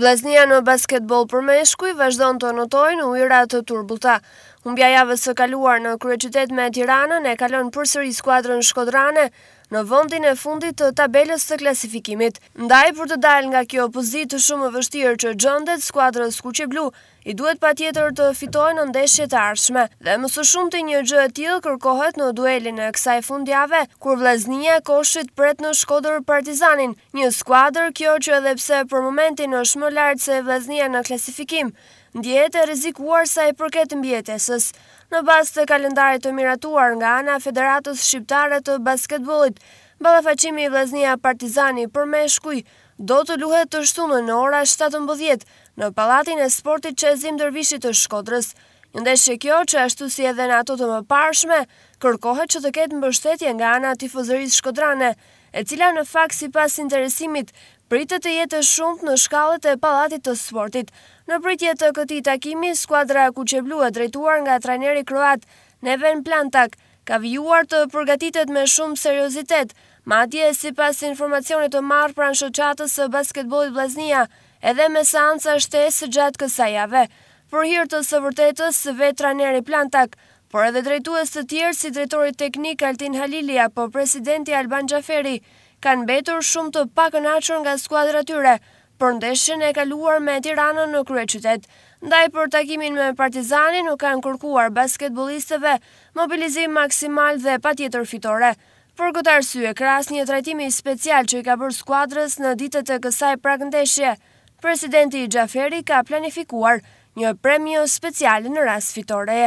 Vlasnia në basketbol për meshkuj vazhdon të notojë në ujëra të turbuta. Humbja javës së kaluar në kryeqytet me Tiranën e kalon përsëri skuadrën shkodrane në vëndin e fundit të tabelës të klasifikimit. Ndaj për të dal nga kjo pozit të shumë vështirë që gjëndet skuadrës kuqe blu, i duhet pa tjetër të fitoj në ndeshjet arshme. Dhe mësë shumë të një gjë e tjilë kërkohet në duelin e kësaj fundjave, kur vlaznija koshit pret në shkodrë partizanin, një skuadrë kjo që edhe pse për momentin është më lartë se vlaznija në klasifikim, ndjetë e rizikuar sa i përket mbjetes Në bas të kalendarit të miratuar nga ana Federatës Shqiptare të Basketbolit, balafacimi i vleznia Partizani për me shkuj, do të luhet të shtunë në ora 17.00 në Palatin e Sportit që e zimë dërvishit të Shkodrës. Ndesh që kjo që ashtu si edhe në ato të më parshme, kërkohet që të ketë mbështetje nga ana tifozërisë shkodrane, e cila në fakt si pas interesimit pritë të jetë shumët në shkallet e palatit të sportit. Në pritje të këti takimi, skuadra Kuqeblu e drejtuar nga trajneri Kroat, Neven Plantak, ka vijuar të përgatitet me shumë seriositet, ma atje si pas informacionit të marë pranë shëqatës së basketbolit Blaznia, edhe me sansa shtesë gjatë kësajave për hirë të së vërtetës vetra nere plantak, por edhe drejtues të tjerë si drejtori teknik Altin Halili apo presidenti Alban Gjaferi, kanë betur shumë të pakën aqër nga skuadra tyre, për ndeshën e kaluar me tiranën në krye qytet. Ndaj për takimin me partizani nuk kanë kërkuar basketbolisteve, mobilizim maksimal dhe pa tjetër fitore. Për këtë arsye, kras një trajtimi special që i ka bërë skuadrës në ditët e kësaj prakëndeshje, presidenti Gjaferi ka planifikuar Një premio speciale në rast fitore.